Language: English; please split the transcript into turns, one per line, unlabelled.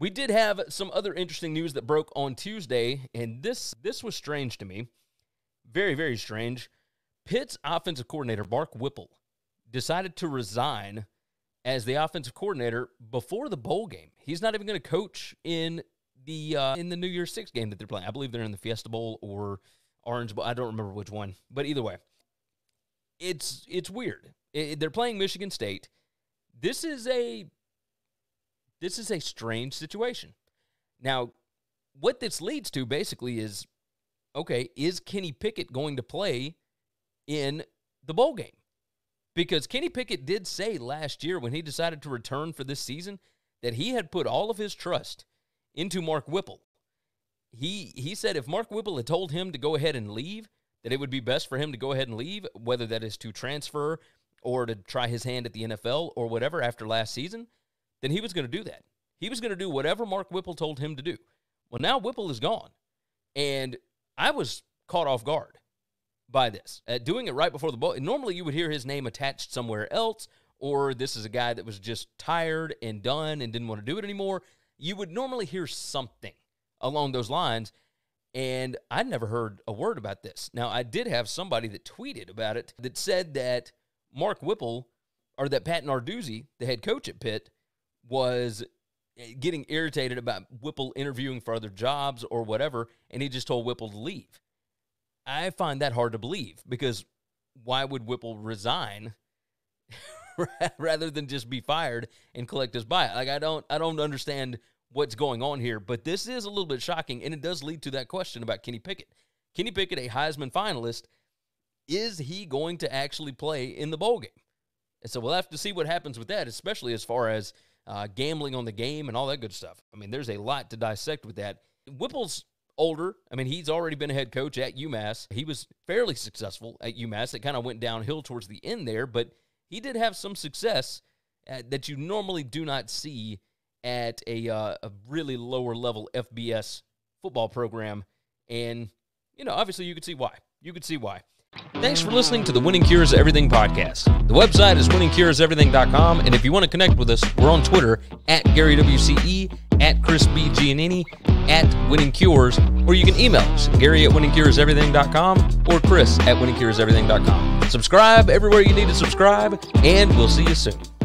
We did have some other interesting news that broke on Tuesday, and this this was strange to me. Very, very strange. Pitt's offensive coordinator, Mark Whipple, decided to resign as the offensive coordinator before the bowl game. He's not even going to coach in the uh, in the New Year's Six game that they're playing. I believe they're in the Fiesta Bowl or Orange Bowl. I don't remember which one, but either way, it's it's weird. It, they're playing Michigan State. This is a this is a strange situation. Now, what this leads to basically is okay, is Kenny Pickett going to play in the bowl game? Because Kenny Pickett did say last year when he decided to return for this season that he had put all of his trust into Mark Whipple. He he said if Mark Whipple had told him to go ahead and leave, that it would be best for him to go ahead and leave, whether that is to transfer or to try his hand at the NFL or whatever after last season, then he was going to do that. He was going to do whatever Mark Whipple told him to do. Well, now Whipple is gone. And I was caught off guard by this, uh, doing it right before the bowl. Normally, you would hear his name attached somewhere else, or this is a guy that was just tired and done and didn't want to do it anymore. You would normally hear something along those lines. And I never heard a word about this. Now, I did have somebody that tweeted about it that said that Mark Whipple or that Pat Narduzzi, the head coach at Pitt, was eh, getting irritated about Whipple interviewing for other jobs or whatever, and he just told Whipple to leave. I find that hard to believe because why would Whipple resign rather than just be fired and collect his buyout? Like I don't I don't understand what's going on here, but this is a little bit shocking and it does lead to that question about Kenny Pickett. Kenny Pickett, a Heisman finalist, is he going to actually play in the bowl game? And so we'll have to see what happens with that, especially as far as uh, gambling on the game and all that good stuff. I mean, there's a lot to dissect with that. Whipple's older. I mean, he's already been a head coach at UMass. He was fairly successful at UMass. It kind of went downhill towards the end there, but he did have some success uh, that you normally do not see at a, uh, a really lower level FBS football program. And, you know, obviously you could see why. You could see why. Thanks for listening to the Winning Cures Everything podcast. The website is winningcureseverything.com, and if you want to connect with us, we're on Twitter at Gary WCE, at Chris B. Giannini, at Winning Cures, or you can email us, Gary at winningcureseverything.com or Chris at winningcureseverything.com. Subscribe everywhere you need to subscribe, and we'll see you soon.